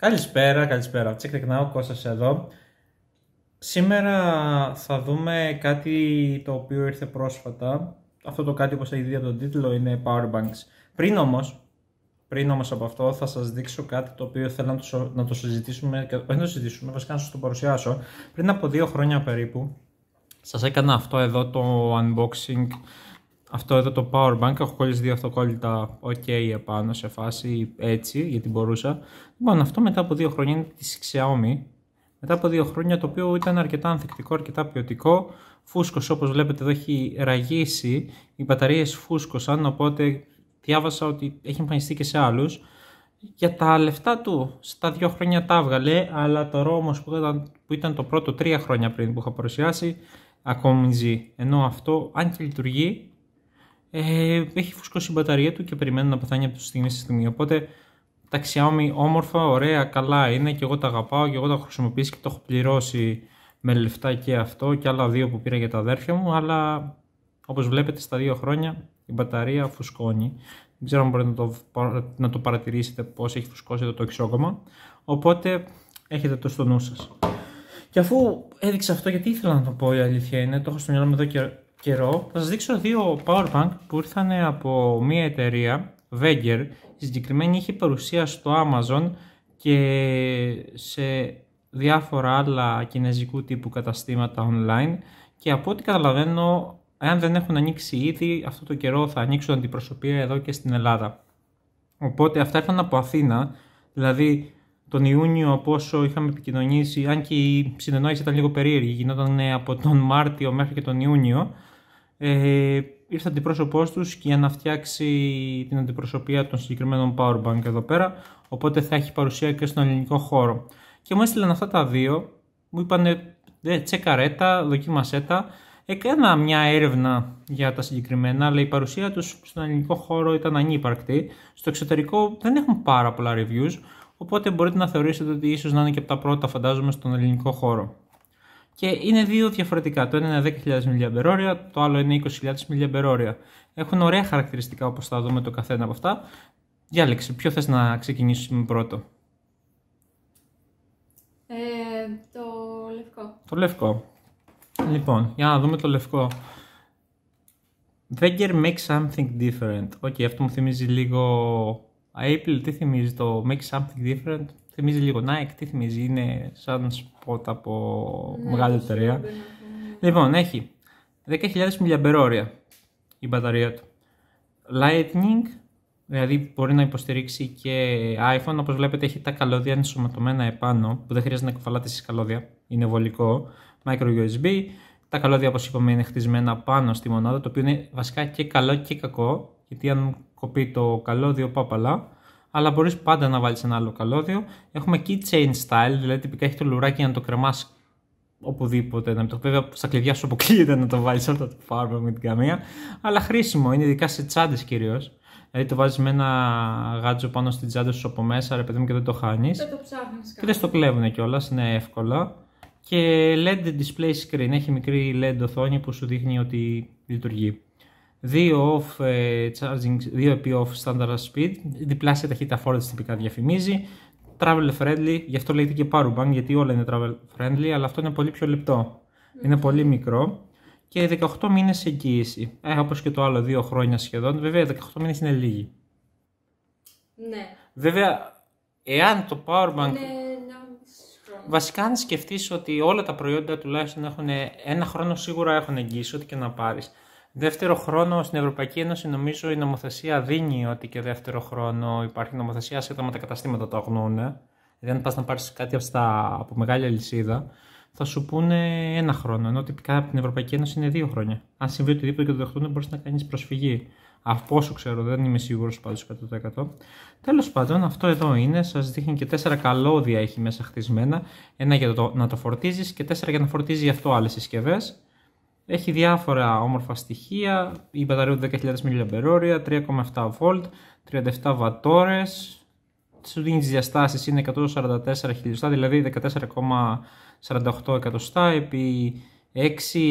Καλησπέρα, καλησπέρα. ο Κώστας εδώ. Σήμερα θα δούμε κάτι το οποίο ήρθε πρόσφατα. Αυτό το κάτι, όπως έχει δει από τον τίτλο, είναι Power Banks. Πριν όμως, πριν όμως από αυτό, θα σας δείξω κάτι το οποίο θέλω να το, να το συζητήσουμε, όχι να το συζητήσουμε, βασικά να σας το παρουσιάσω. Πριν από δύο χρόνια περίπου, σας έκανα αυτό εδώ το unboxing αυτό εδώ το power bank, έχω κολλήσει δύο αυτοκόλλητα ok επάνω σε φάση έτσι γιατί μπορούσα. Λοιπόν αυτό μετά από δύο χρόνια είναι της Xiaomi. Μετά από δύο χρόνια το οποίο ήταν αρκετά ανθεκτικό, αρκετά ποιοτικό. Φούσκος όπως βλέπετε εδώ έχει ραγίσει, οι μπαταρίες φούσκωσαν οπότε διάβασα ότι έχει εμφανιστεί και σε άλλους. Για τα λεφτά του, στα δύο χρόνια τα έβγαλε, αλλά το ρόμος που ήταν, που ήταν το πρώτο τρία χρόνια πριν που είχα παρουσιάσει, ακόμη ζει. Ενώ αυτό, αν και λειτουργεί, ε, έχει φουσκώσει η μπαταρία του και περιμένει να πεθάνει από τη στιγμή στη στιγμή. Οπότε τα Xiaomi όμορφα, ωραία, καλά είναι και εγώ τα αγαπάω και εγώ τα έχω χρησιμοποιήσει και το έχω πληρώσει με λεφτά και αυτό και άλλα δύο που πήρα για τα αδέρφια μου, αλλά όπως βλέπετε στα δύο χρόνια η μπαταρία φουσκώνει. Δεν ξέρω αν μπορείτε να το, να το παρατηρήσετε πώς έχει φουσκώσει το τοξόκομα, οπότε έχετε το στο νου σας. Και αφού έδειξα αυτό, γιατί ήθελα να το πω η αλήθεια είναι, το έχω στο μυαλό μου εδώ και καιρό θα σας δείξω δύο powerbank που ήρθαν από μια εταιρεία, VEGGER, συγκεκριμένη είχε παρουσία στο Amazon και σε διάφορα άλλα κινέζικου τύπου καταστήματα online και από ό,τι καταλαβαίνω, αν δεν έχουν ανοίξει ήδη, αυτό το καιρό θα ανοίξουν αντιπροσωπεία εδώ και στην Ελλάδα. Οπότε αυτά ήρθαν από Αθήνα, δηλαδή τον Ιούνιο από όσο είχαμε επικοινωνήσει, αν και η συνεννόηση ήταν λίγο περίεργη, γινόταν ε, από τον Μάρτιο μέχρι και τον Ιούνιο, ε, ήρθε αντιπρόσωπός τους για να φτιάξει την αντιπροσωπεία των συγκεκριμένων Powerbank εδώ πέρα. Οπότε θα έχει παρουσία και στον ελληνικό χώρο. Και μου έστειλαν αυτά τα δύο, μου είπαν «Ε, τσεκαρέτα, δοκίμασέτα. Έκανα μια έρευνα για τα συγκεκριμένα, αλλά η παρουσία τους στον ελληνικό χώρο ήταν ανύπαρκτη. Στο εξωτερικό δεν έχουν πάρα πολλά reviews, Οπότε μπορείτε να θεωρήσετε ότι ίσως να είναι και από τα πρώτα, φαντάζομαι, στον ελληνικό χώρο. Και είναι δύο διαφορετικά. Το ένα είναι 10.000 mAh, το άλλο είναι 20.000 mAh. Έχουν ωραία χαρακτηριστικά όπως θα δούμε το καθένα από αυτά. Διάλεξε, ποιο θες να ξεκινήσουμε πρώτο. Ε, το λευκό. Το λευκό. Λοιπόν, για να δούμε το λευκό. Wenger makes something different. Οκ, okay, αυτό μου θυμίζει λίγο Apple, τι θυμίζει το Make Something Different, θυμίζει λίγο Nike, τι θυμίζει, είναι σαν σποτ από ναι, μεγάλη εταιρεία. Ναι. Λοιπόν, έχει 10.000 μιλιαμπερόρια η μπαταρία του. Lightning, δηλαδή μπορεί να υποστηρίξει και iPhone, όπως βλέπετε έχει τα καλώδια ενσωματωμένα επάνω, που δεν χρειάζεται να κουφαλάτε εσείς καλώδια, είναι βολικό, micro USB. Τα καλώδια, όπως είπαμε, είναι χτισμένα πάνω στη μονάδα, το οποίο είναι βασικά και καλό και κακό, γιατί αν κοπεί το καλώδιο πάπαλα, αλλά μπορείς πάντα να βάλεις ένα άλλο καλώδιο. Έχουμε keychain style, δηλαδή τυπικά έχει το λουράκι να το κρεμάς οπουδήποτε. Να το βέβαια στα κλειδιά σου αποκλείεται να το βάλεις όλα το φάρμα με την καμία. Αλλά χρήσιμο, είναι ειδικά σε τσάντες κυρίως. Δηλαδή το βάζεις με ένα γάτζο πάνω στην τσάντα σου από μέσα, ρε παιδί μου και δεν το χάνεις. Δεν το ψάχνεις. Και δεν στο κλέβουν κιόλας, είναι εύκολα. Και LED display screen, έχει μικρή LED οθόνη που σου δείχνει ότι λειτουργεί. 2 off ε, charging, 2 επί off standard speed, διπλάσια ταχύτητα φόρτιση τυπικά διαφημίζει, travel friendly, γι' αυτό λέγεται και power bank γιατί όλα είναι travel friendly, αλλά αυτό είναι πολύ πιο λεπτό. Είναι πολύ μικρό και 18 μήνες εγγύηση. Ε, όπως και το άλλο, 2 χρόνια σχεδόν. Βέβαια, 18 μήνες είναι λίγοι. Ναι. Βέβαια, εάν το power bank... Βασικά, αν σκεφτείς ότι όλα τα προϊόντα τουλάχιστον έχουν ένα χρόνο σίγουρα έχουν εγγύηση, ό,τι και να πάρεις. Δεύτερο χρόνο στην Ευρωπαϊκή Ένωση νομίζω η νομοθεσία δίνει ότι και δεύτερο χρόνο υπάρχει νομοθεσία σε τα καταστήματα το αγνοούν. Δηλαδή αν πας να πάρεις κάτι από, μεγάλη αλυσίδα θα σου πούνε ένα χρόνο, ενώ τυπικά από την Ευρωπαϊκή Ένωση είναι δύο χρόνια. Αν συμβεί οτιδήποτε και το δεχτούν μπορείς να κάνεις προσφυγή. Από όσο ξέρω, δεν είμαι σίγουρος πάντως 100%. Τέλος πάντων, αυτό εδώ είναι. Σας δείχνει και τέσσερα καλώδια έχει μέσα χτισμένα. Ένα για το, να το φορτίζεις και τέσσερα για να φορτίζει αυτό άλλες συσκευές. Έχει διάφορα όμορφα στοιχεία. Η μπαταρία του 10.000 mAh, 3,7 V, 37 w Σου δίνει τις είναι 144 χιλιοστά, δηλαδή 14,48 εκατοστά επί 6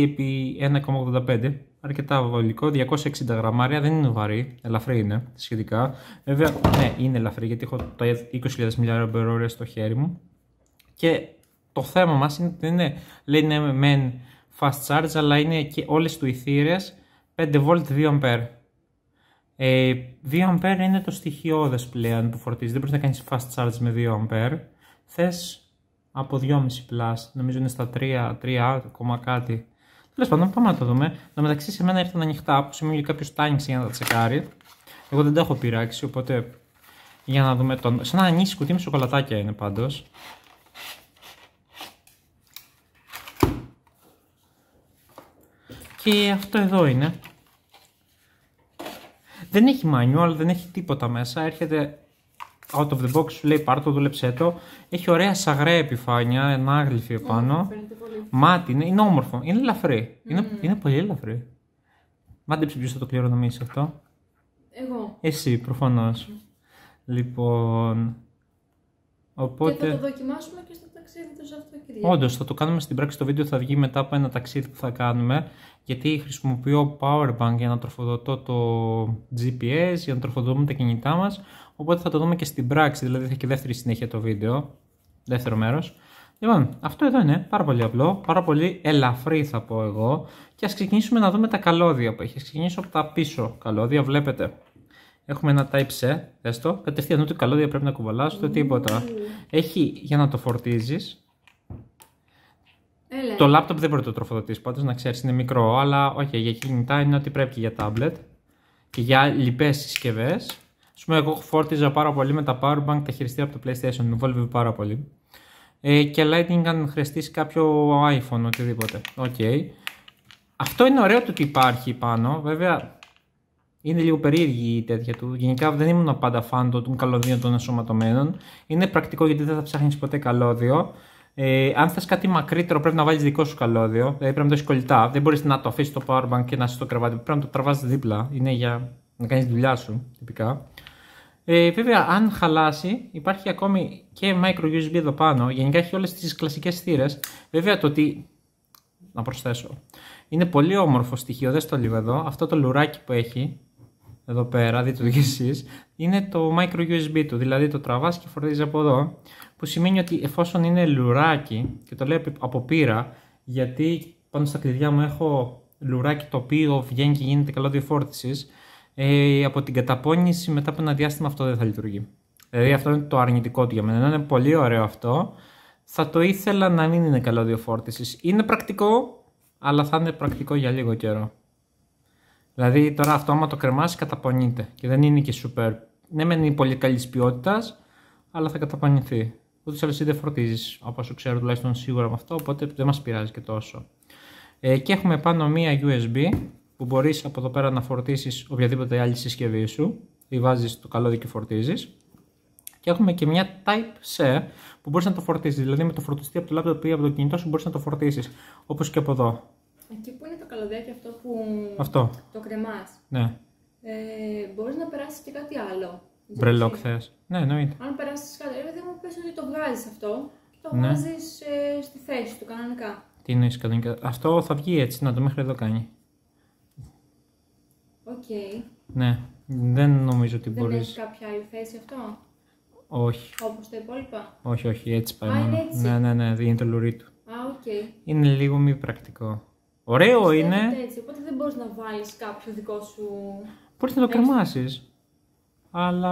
επί 1,85. Αρκετά βολικό, 260 γραμμάρια, δεν είναι βαρύ, ελαφρύ είναι σχετικά. Βέβαια, ναι, είναι ελαφρύ γιατί έχω τα 20.000 mAh στο χέρι μου. Και το θέμα μας είναι ότι είναι, λέει ναι μεν fast charge αλλά είναι και όλες του οι 5 5V 2A. 2A είναι το στοιχειώδες πλέον που φορτίζει, δεν μπορείς να κάνεις fast charge με 2A. Θες από 2,5 plus, νομίζω είναι στα 3, 3 ακόμα κάτι. Τέλος πάντων, πάμε να το δούμε. Εν μεταξύ, σε μένα ήρθαν ανοιχτά, που σημαίνει κάποιο κάποιο άνοιξε για να τα τσεκάρει. Εγώ δεν τα έχω πειράξει, οπότε για να δούμε τον. Σαν να ανήσυχο κουτί με σοκολατάκια είναι πάντως. Και αυτό εδώ είναι. Δεν έχει manual, δεν έχει τίποτα μέσα. Έρχεται out of the box, σου λέει πάρ' το, δούλεψέ το. Έχει ωραία σαγραία επιφάνεια, ένα άγλυφι επάνω. Μάτι, είναι, είναι όμορφο, είναι ελαφρύ. Είναι, είναι πολύ ελαφρύ. Μάντεψε ποιος θα το κληρονομήσει αυτό. Εγώ. Εσύ, προφανώς. Λοιπόν... Οπότε... Και θα το δοκιμάσουμε και στο ταξίδι του Όντως, θα το κάνουμε στην πράξη. Το βίντεο θα βγει μετά από ένα ταξίδι που θα κάνουμε. Γιατί χρησιμοποιώ powerbank για να τροφοδοτώ το GPS, για να τροφοδοτούμε τα κινητά μας. Οπότε θα το δούμε και στην πράξη. Δηλαδή θα έχει και δεύτερη συνέχεια το βίντεο. Δεύτερο μέρος. Λοιπόν, αυτό εδώ είναι πάρα πολύ απλό, πάρα πολύ ελαφρύ θα πω εγώ και ας ξεκινήσουμε να δούμε τα καλώδια που έχει. Ας ξεκινήσω από τα πίσω καλώδια, βλέπετε Έχουμε ένα Type-C, δες το, κατευθείαν ούτε καλώδια πρέπει να κουβαλάς, ούτε τίποτα. Έχει για να το φορτίζεις. Το λάπτοπ δεν μπορεί να το τροφοδοτήσει πάντως, να ξέρεις είναι μικρό, αλλά όχι, για κινητά είναι ότι πρέπει και για tablet και για λοιπές συσκευές. Σου πούμε, εγώ φόρτιζα πάρα πολύ με τα powerbank τα χειριστήρια από το PlayStation, με βόλευε πάρα πολύ. Ε, και Lightning αν χρειαστείς κάποιο iPhone, οτιδήποτε. Okay. Αυτό είναι ωραίο το ότι υπάρχει πάνω, βέβαια είναι λίγο περίεργη η τέτοια του. Γενικά δεν ήμουν πάντα φαν των καλωδίων των ενσωματωμένων. Είναι πρακτικό γιατί δεν θα ψάχνεις ποτέ καλώδιο. Ε, αν θες κάτι μακρύτερο, πρέπει να βάλεις δικό σου καλώδιο. Δηλαδή πρέπει να το έχεις κολλητά. Δεν μπορείς να το αφήσεις το powerbank και να είσαι στο κρεβάτι. Πρέπει να το τραβάς δίπλα. Είναι για να κάνεις δουλειά σου τυπικά. Ε, βέβαια, αν χαλάσει, υπάρχει ακόμη και micro USB εδώ πάνω. Γενικά έχει όλες τις κλασικές θύρες. Βέβαια, το ότι. Να προσθέσω. Είναι πολύ όμορφο στοιχείο, δες το λίγο εδώ. Αυτό το λουράκι που έχει εδώ πέρα, δείτε το κι εσείς, είναι το micro USB του, δηλαδή το τραβάς και φορτίζεις από εδώ, που σημαίνει ότι εφόσον είναι λουράκι, και το λέω από πείρα, γιατί πάνω στα κλειδιά μου έχω λουράκι το οποίο βγαίνει και γίνεται καλό φόρτισης, ε, από την καταπώνηση μετά από ένα διάστημα αυτό δεν θα λειτουργεί. Δηλαδή αυτό είναι το αρνητικό του για μένα, είναι πολύ ωραίο αυτό, θα το ήθελα να μην είναι καλώδιο φόρτισης. Είναι πρακτικό, αλλά θα είναι πρακτικό για λίγο καιρό. Δηλαδή τώρα αυτό άμα το κρεμάσει καταπονείται και δεν είναι και super. Ναι, μεν είναι πολύ καλής ποιότητας, αλλά θα καταπονηθεί. Ούτως ή άλλως δεν όπως όπω ξέρω τουλάχιστον σίγουρα με αυτό, οπότε δεν μας πειράζει και τόσο. Ε, και έχουμε πάνω μία USB που μπορείς από εδώ πέρα να φορτίσεις οποιαδήποτε άλλη συσκευή σου. Τη βάζεις το καλώδιο και φορτίζεις. Και έχουμε και μια Type-C που μπορείς να το φορτίσει. Δηλαδή με το φορτιστή από το laptop ή από το κινητό σου μπορείς να το φορτίσει. Όπως και από εδώ αυτό που αυτό. το κρεμάς. Ναι. Ε, μπορείς να περάσεις και κάτι άλλο. Μπρελόκ Ναι, εννοείται. Αν περάσεις κάτι, άλλο, δεν μου πει ότι το βγάζεις αυτό και το ναι. Ε, στη θέση του κανονικά. Τι εννοείς κανονικά. Αυτό θα βγει έτσι, να το μέχρι εδώ κάνει. Οκ. Okay. Ναι. Δεν νομίζω ότι μπορεί Δεν έχει κάποια άλλη θέση αυτό. Όχι. Όπως τα υπόλοιπα. Όχι, όχι, έτσι πάει. Α, Ναι, ναι, ναι, είναι το λουρί του. Α, οκ. Okay. Είναι λίγο μη πρακτικό. Ωραίο είναι. Έτσι, οπότε δεν μπορείς να βάλεις κάποιο δικό σου. Μπορείς να το κρεμάσεις. Αλλά.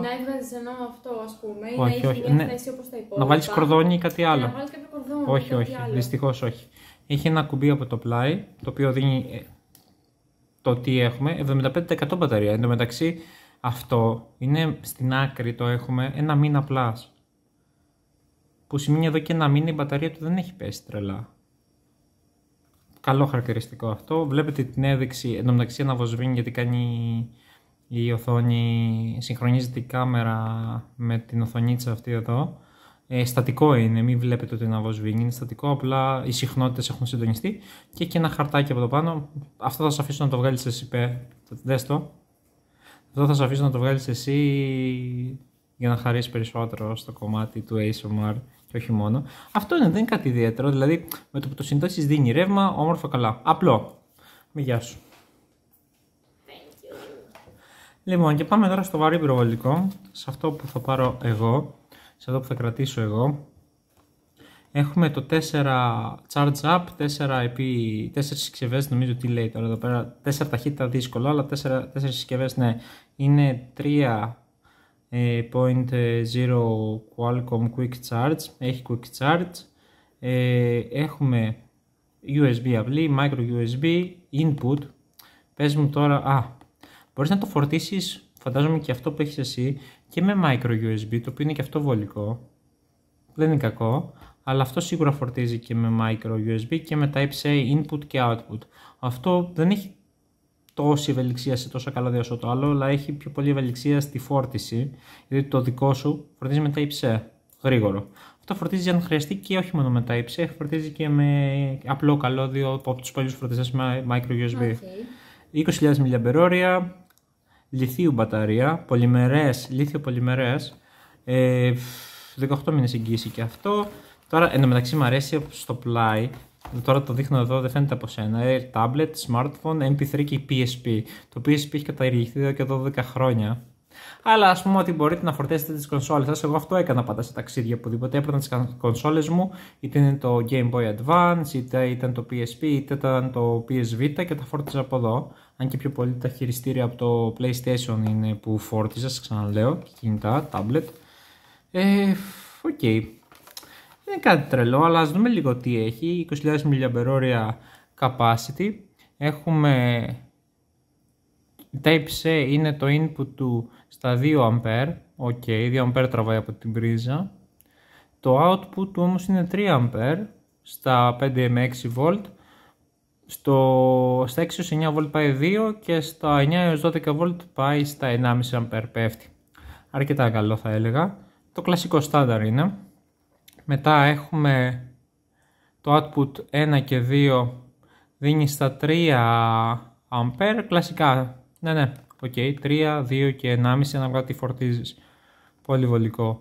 Να έβγαζες ενώ αυτό, ας πούμε, ή όχι, να έχει μια ναι. θέση όπως τα υπόλοιπα. Να βάλεις κορδόνι ή κάτι ναι, άλλο. Να βάλεις κάποιο κορδόνι. Όχι, όχι. Δυστυχώς όχι. Έχει ένα κουμπί από το πλάι, το οποίο δίνει ε, το τι έχουμε, 75% μπαταρία. Εν τω μεταξύ, αυτό είναι στην άκρη, το έχουμε ένα μήνα πλάσ. Που σημαίνει εδώ και ένα μήνα η μπαταρία του δεν έχει πέσει τρελά. Καλό χαρακτηριστικό αυτό. Βλέπετε την έδειξη ενώ μεταξύ να αναβοσβήνει γιατί κάνει η οθόνη, συγχρονίζεται η κάμερα με την οθονίτσα αυτή εδώ. Ε, στατικό είναι, μην βλέπετε ότι είναι αναβοσβήνει, είναι στατικό, απλά οι συχνότητες έχουν συντονιστεί και έχει ένα χαρτάκι από το πάνω. Αυτό θα σας αφήσω να το βγάλεις εσύ, πέ, δες το. Αυτό θα σας αφήσω να το βγάλεις εσύ για να χαρίσεις περισσότερο στο κομμάτι του ASMR και όχι μόνο. Αυτό είναι, δεν είναι κάτι ιδιαίτερο. Δηλαδή, με το που το συνδέσεις δίνει ρεύμα, όμορφα καλά. Απλό. Με γεια σου. Λοιπόν, και πάμε τώρα στο βαρύ πυροβολικό. Σε αυτό που θα πάρω εγώ, σε αυτό που θα κρατήσω εγώ. Έχουμε το 4 charge up, 4 επί 4 συσκευές, νομίζω τι λέει τώρα εδώ πέρα. 4 ταχύτητα δύσκολο, αλλά 4, 4 συσκευές ναι. Είναι 3 ε, ε, zero Qualcomm Quick Charge, έχει Quick Charge. Ε, έχουμε USB απλή, micro USB, input. Πες μου τώρα, α, μπορείς να το φορτίσεις, φαντάζομαι και αυτό που έχεις εσύ, και με micro USB, το οποίο είναι και αυτό βολικό. Δεν είναι κακό, αλλά αυτό σίγουρα φορτίζει και με micro USB και με Type-C input και output. Αυτό δεν έχει τόση ευελιξία σε τόσο καλό όσο το άλλο, αλλά έχει πιο πολύ ευελιξία στη φόρτιση, γιατί το δικό σου φορτίζει με τα υψέ, γρήγορο. Αυτό φορτίζει αν χρειαστεί και όχι μόνο με τα υψέ, φορτίζει και με απλό καλώδιο από τους παλιούς φορτιστές με micro USB. 20.000 mAh, λιθίου μπαταρία, πολυμερές, λίθιο πολυμερές, ε, 18 μήνες εγγύηση και αυτό. Τώρα, εν τω μεταξύ μου αρέσει στο πλάι Τώρα το δείχνω εδώ, δεν φαίνεται από σένα. tablet, smartphone, MP3 και PSP. Το PSP έχει καταργηθεί εδώ και 12 χρόνια. Αλλά ας πούμε ότι μπορείτε να φορτέσετε τις κονσόλες σας. Εγώ αυτό έκανα πάντα σε ταξίδια οπουδήποτε. Έπαιρνα τις κονσόλες μου, είτε είναι το Game Boy Advance, είτε ήταν το PSP, είτε ήταν το PSV και τα φόρτιζα από εδώ. Αν και πιο πολύ τα χειριστήρια από το PlayStation είναι που φόρτιζα, σα ξαναλέω, κινητά, tablet. Ε, οκ. Okay. Δεν είναι κάτι τρελό, αλλά ας δούμε λίγο τι έχει. 20.000 mAh capacity. Έχουμε... Type-C είναι το input του στα 2 A. Οκ, 2 A τραβάει από την πρίζα. Το output του όμως είναι 3 A στα 5 με 6 V. Στο, στα 6 9 V πάει 2 και στα 9 12 V πάει στα 1,5 A πέφτει. Αρκετά καλό θα έλεγα. Το κλασικό στάνταρ είναι. Μετά έχουμε το output 1 και 2 δίνει στα 3 ampere κλασικά. Ναι, ναι, οκ, okay, 3, 2 και 1,5 αναγκά τι φορτίζει. Πολύ βολικό.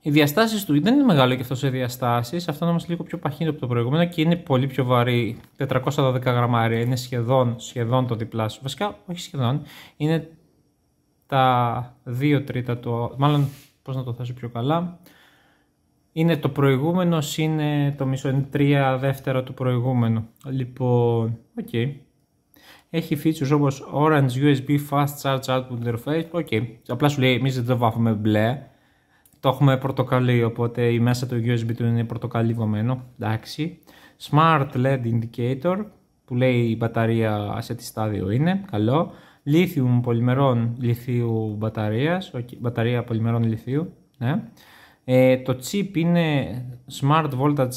Οι διαστάσεις του δεν είναι μεγάλο και αυτό σε διαστάσεις. Αυτό είναι όμως λίγο πιο παχύνο από το προηγούμενο και είναι πολύ πιο βαρύ. 412 γραμμάρια. Είναι σχεδόν, σχεδόν το διπλάσιο. Βασικά, όχι σχεδόν. Είναι τα 2 τρίτα του. Μάλλον, πώς να το θέσω πιο καλά είναι το προηγούμενο είναι το μισό, είναι τρία δεύτερα του προηγούμενου. Λοιπόν, οκ. Okay. Έχει features όπως Orange USB Fast Charge Output Interface. Οκ. Okay. Απλά σου λέει εμείς δεν το βάφουμε μπλε. Το έχουμε πορτοκαλί, οπότε η μέσα του USB του είναι πορτοκαλί βαμμένο. Εντάξει. Smart LED Indicator που λέει η μπαταρία σε τι στάδιο είναι. Καλό. Lithium πολυμερών λιθίου μπαταρίας. Okay. Μπαταρία πολυμερών λιθίου. Ναι. Ε, το chip είναι Smart Voltage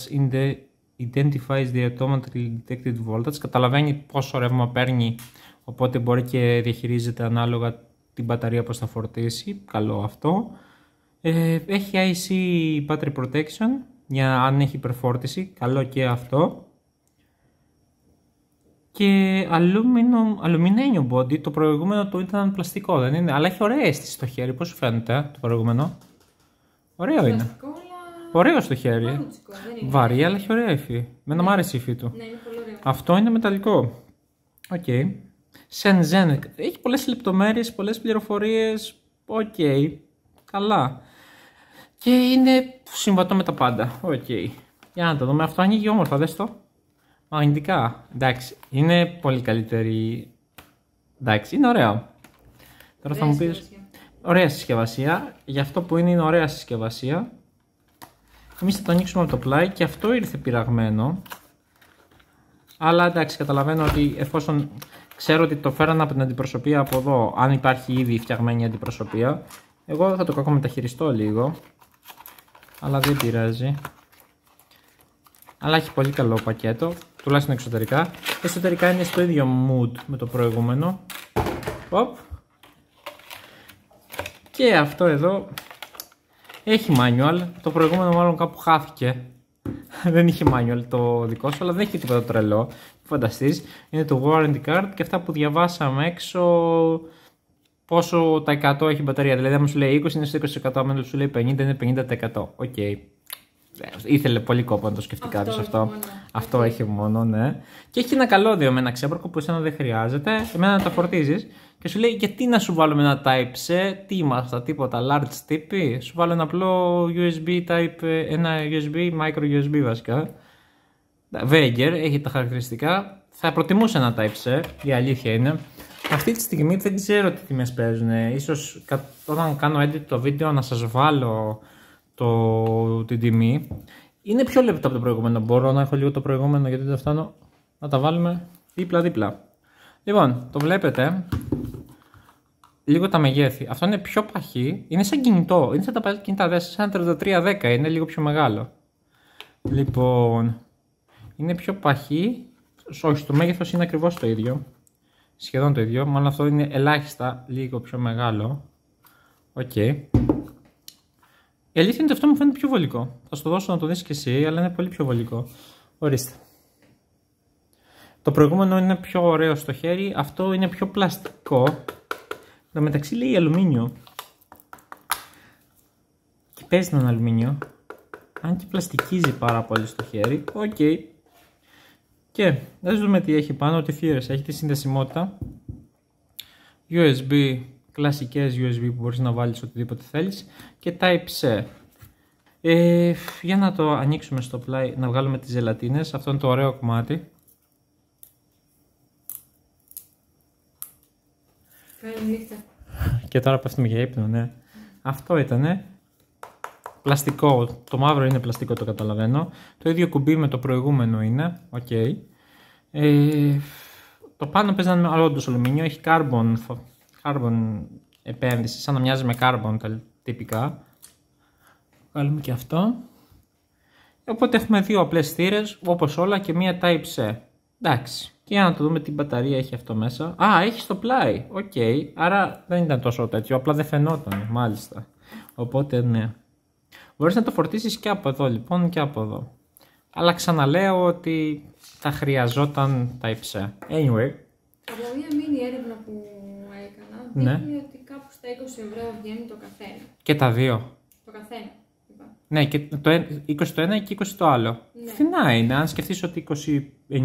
Identifies the Automatically Detected Voltage. Καταλαβαίνει πόσο ρεύμα παίρνει, οπότε μπορεί και διαχειρίζεται ανάλογα την μπαταρία που θα φορτίσει. Καλό αυτό. Ε, έχει IC Battery Protection για αν έχει υπερφόρτιση. Καλό και αυτό. Και aluminum, αλουμινένιο body, το προηγούμενο του ήταν πλαστικό, δεν είναι, αλλά έχει ωραία αίσθηση στο χέρι, πώς φαίνεται το προηγούμενο. Ωραίο είναι. Ωραίο στο χέρι. Βαρύ, αλλά έχει ωραία υφή. Μένα ναι. μου άρεσε η υφή του. Ναι, είναι πολύ ωραίο. Αυτό είναι μεταλλικό. Οκ. Okay. Έχει πολλές λεπτομέρειες, πολλές πληροφορίες. Οκ. Καλά. Και είναι συμβατό με τα πάντα. Οκ. Για να το δούμε. Αυτό ανοίγει όμορφα, δες το. Μαγνητικά. Εντάξει. Είναι πολύ καλύτερη. Εντάξει, είναι ωραίο. Τώρα θα μου πεις... Ωραία συσκευασία. για αυτό που είναι, είναι ωραία συσκευασία. Εμείς θα το ανοίξουμε από το πλάι και αυτό ήρθε πειραγμένο. Αλλά εντάξει, καταλαβαίνω ότι εφόσον ξέρω ότι το φέραν από την αντιπροσωπεία από εδώ, αν υπάρχει ήδη φτιαγμένη αντιπροσωπεία, εγώ θα το μεταχειριστώ λίγο. Αλλά δεν πειράζει. Αλλά έχει πολύ καλό πακέτο, τουλάχιστον εξωτερικά. Εσωτερικά είναι στο ίδιο mood με το προηγούμενο. Οπ, και αυτό εδώ έχει manual. Το προηγούμενο μάλλον κάπου χάθηκε. δεν είχε manual το δικό σου, αλλά δεν έχει τίποτα τρελό. φανταστείς. Είναι το warranty card και αυτά που διαβάσαμε έξω πόσο τα 100 έχει η μπαταρία. Δηλαδή, αν σου λέει 20 είναι στο 20%, αν σου λέει 50 είναι 50%. Οκ. Ήθελε πολύ κόπο να το σκεφτεί κάποιο αυτό. Αυτό έχει μόνο, ναι. Και έχει ένα καλώδιο με ένα ξέμπροκο που εσένα δεν χρειάζεται. Εμένα να τα φορτίζεις και σου λέει γιατί να σου βάλουμε ένα Type-C, τι είμαστε, τίποτα, large tipi. Σου βάλω ένα απλό USB Type, ένα USB, micro USB βασικά. Veger έχει τα χαρακτηριστικά. Θα προτιμούσε ενα ένα Type-C, η αλήθεια είναι. Αυτή τη στιγμή δεν ξέρω τι τιμές παίζουν. σω όταν κάνω edit το βίντεο να σας βάλω το, την τιμή. Είναι πιο λεπτό από το προηγούμενο. Μπορώ να έχω λίγο το προηγούμενο γιατί δεν φτάνω. Να τα βάλουμε δίπλα-δίπλα. Λοιπόν, το βλέπετε. Λίγο τα μεγέθη. Αυτό είναι πιο παχύ. Είναι σαν κινητό. Είναι σαν τα παλιά κινητά. Δεν σαν 3310. Είναι λίγο πιο μεγάλο. Λοιπόν, είναι πιο παχύ. Όχι, το μέγεθος είναι ακριβώς το ίδιο. Σχεδόν το ίδιο. Μάλλον αυτό είναι ελάχιστα λίγο πιο μεγάλο. Οκ. Η αλήθεια είναι ότι αυτό μου φαίνεται πιο βολικό. Θα σου το δώσω να το δεις και εσύ, αλλά είναι πολύ πιο βολικό. Ορίστε. Το προηγούμενο είναι πιο ωραίο στο χέρι, αυτό είναι πιο πλαστικό. Εν μεταξύ λέει αλουμίνιο. Και παίζει τον αλουμίνιο. Αν και πλαστικίζει πάρα πολύ στο χέρι. Οκ. Και δεν δούμε τι έχει πάνω, τι θύρες. Έχει τη συνδεσιμότητα. USB κλασικές USB που μπορείς να βάλεις οτιδήποτε θέλεις και Type-C. Ε, για να το ανοίξουμε στο πλάι, να βγάλουμε τις ζελατίνες, αυτό είναι το ωραίο κομμάτι. Και τώρα πέφτουμε για ύπνο, ναι. Αυτό ήτανε. Πλαστικό, το μαύρο είναι πλαστικό, το καταλαβαίνω. Το ίδιο κουμπί με το προηγούμενο είναι, Okay. Ε, το πάνω παίζει να είναι όντως αλουμινιό, έχει carbon carbon επένδυση, σαν να μοιάζει με carbon τα τυπικά. βάλουμε και αυτό. Οπότε έχουμε δύο απλές θύρες, όπως όλα, και μία Type-C. Εντάξει. Και για να το δούμε τι μπαταρία έχει αυτό μέσα. Α, έχει στο πλάι. Οκ. Okay. Άρα δεν ήταν τόσο τέτοιο, απλά δεν φαινόταν, μάλιστα. Οπότε ναι. Μπορείς να το φορτίσεις και από εδώ λοιπόν και από εδώ. Αλλά ξαναλέω ότι θα χρειαζόταν Type-C. Anyway. Από μια μήνυ έρευνα που ναι. είναι ότι κάπου στα 20 ευρώ βγαίνει το καθένα. Και τα δύο. Το καθένα. Ναι, και το 20 το ένα και 20 το άλλο. Ναι. Φθηνά είναι, αν σκεφτείς ότι 29... Αν και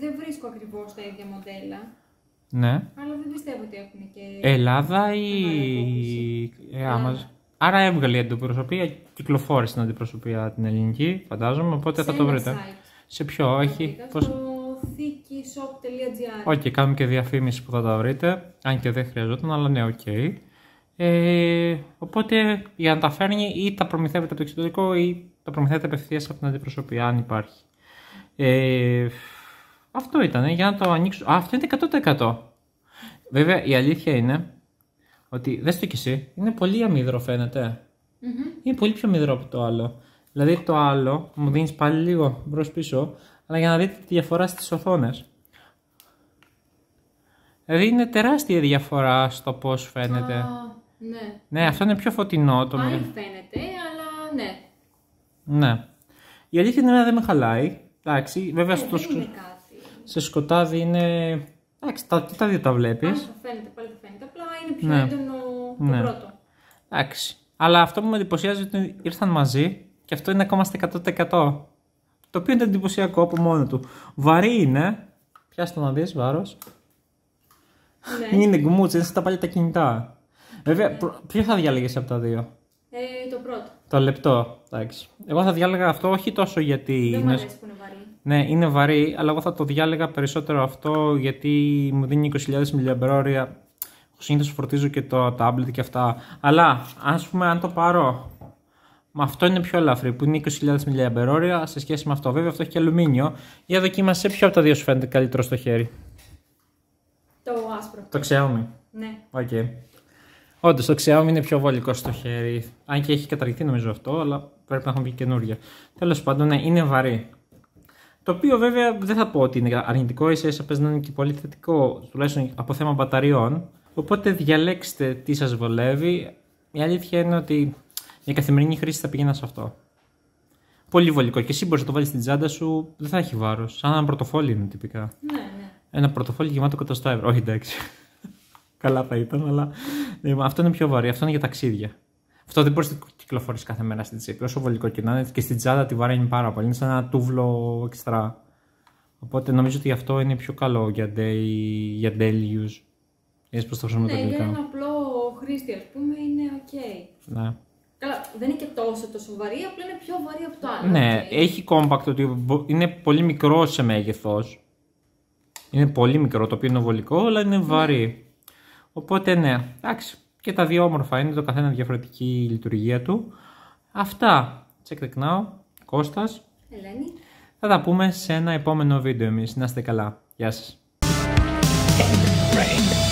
δεν βρίσκω ακριβώς τα ίδια μοντέλα. Ναι. Αλλά δεν πιστεύω ότι έχουν και... Ελλάδα ή... Ε, Άρα έβγαλε η αντιπροσωπεία, κυκλοφόρησε την αντιπροσωπεία την ελληνική, φαντάζομαι, οπότε θα το βρείτε. Σε ποιο, έχει shop.gr. κάνουμε και διαφήμιση που θα τα βρείτε, αν και δεν χρειαζόταν, αλλά ναι, οκ. Okay. Ε, οπότε για να τα φέρνει ή τα προμηθεύετε από το εξωτερικό ή τα προμηθεύετε απευθείας από την αντιπροσωπεία, αν υπάρχει. Ε, αυτό ήταν, για να το ανοίξω. Α, αυτό είναι 100%. Βέβαια, η αλήθεια είναι ότι, δες το κι εσύ, είναι πολύ αμύδρο Είναι πολύ πιο αμύδρο από το άλλο. Δηλαδή το άλλο μου δίνεις πάλι λίγο μπρος πίσω, αλλά για να δείτε τη διαφορά στις οθόνες. Δηλαδή είναι τεράστια διαφορά στο πώς φαίνεται. Α, ναι. Ναι, αυτό είναι πιο φωτεινό. Το Πάλι φαίνεται, αλλά ναι. Ναι. Η αλήθεια είναι δεν με χαλάει. Εντάξει, βέβαια ε, στο σκ... σε σκοτάδι είναι... Εντάξει, τα, τα δύο τα βλέπεις. Α, φαίνεται, πάλι φαίνεται. Απλά είναι πιο ναι. έντονο ναι. το πρώτο. Εντάξει. Αλλά αυτό που με εντυπωσιάζει είναι ότι ήρθαν μαζί και αυτό είναι ακόμα στα 100%. Το οποίο ήταν εντυπωσιακό από μόνο του. Βαρύ είναι. το να δεις, βάρος. Ναι. Είναι γκουμούτσε, είναι στα παλιά τα κινητά. Βέβαια, ναι. ποιο θα διάλεγες από τα δύο. Ε, το πρώτο. Το λεπτό. Εντάξει. Εγώ θα διάλεγα αυτό όχι τόσο γιατί. Δεν είναι... που είναι βαρύ. Ναι, είναι βαρύ, αλλά εγώ θα το διάλεγα περισσότερο αυτό γιατί μου δίνει 20.000 μιλιαμπρόρια. Συνήθως φορτίζω και το tablet και αυτά. Αλλά ας πούμε, αν το πάρω Μα αυτό είναι πιο ελαφρύ, που είναι 20.000 μιλιαμπερόρια σε σχέση με αυτό. Βέβαια, αυτό έχει και αλουμίνιο. Για δοκίμασε ποιο από τα δύο σου φαίνεται καλύτερο στο χέρι. Το άσπρο. Το Xiaomi. Ναι. Okay. Όντως, το Xiaomi είναι πιο βολικό στο χέρι. Αν και έχει καταργηθεί νομίζω αυτό, αλλά πρέπει να έχουμε βγει καινούργια. Τέλος πάντων, ναι, είναι βαρύ. Το οποίο βέβαια δεν θα πω ότι είναι αρνητικό, ίσα ίσα παίζει να είναι και πολύ θετικό, τουλάχιστον από θέμα μπαταριών. Οπότε διαλέξτε τι σας βολεύει. Η αλήθεια είναι ότι η καθημερινή χρήση θα πήγαινα σε αυτό. Πολύ βολικό. Και εσύ μπορείς να το βάλεις στην τσάντα σου, δεν θα έχει βάρος. Σαν ένα πρωτοφόλι είναι τυπικά. Ναι, ναι. Ένα πρωτοφόλι γεμάτο 100 ευρώ. Όχι εντάξει. Καλά θα ήταν, αλλά. Ναι, αυτό είναι πιο βαρύ. Αυτό είναι για ταξίδια. Αυτό δεν μπορείς να κυκλοφορείς κάθε μέρα στην τσέπη. Όσο βολικό και να είναι, και στην τσάντα τη βαραίνει πάρα πολύ. Είναι σαν ένα τούβλο εξτρά. Οπότε νομίζω ότι αυτό είναι πιο καλό για, day, για daily use. πώς το χρησιμοποιούμε Ναι, για ένα απλό χρήστη, ας πούμε, είναι OK. Ναι. Καλά, δεν είναι και τόσο το σοβαρή, απλά είναι πιο βαρύ από το άλλο. Ναι, έχει compact ότι είναι πολύ μικρό σε μέγεθος. Είναι πολύ μικρό το οποίο είναι βολικό, αλλά είναι ναι. βαρύ. Οπότε ναι, εντάξει. Και τα δύο όμορφα είναι, το καθένα διαφορετική λειτουργία του. Αυτά. Check the now. Κώστας. Ελένη. Θα τα πούμε σε ένα επόμενο βίντεο εμείς. Να είστε καλά. Γεια σας.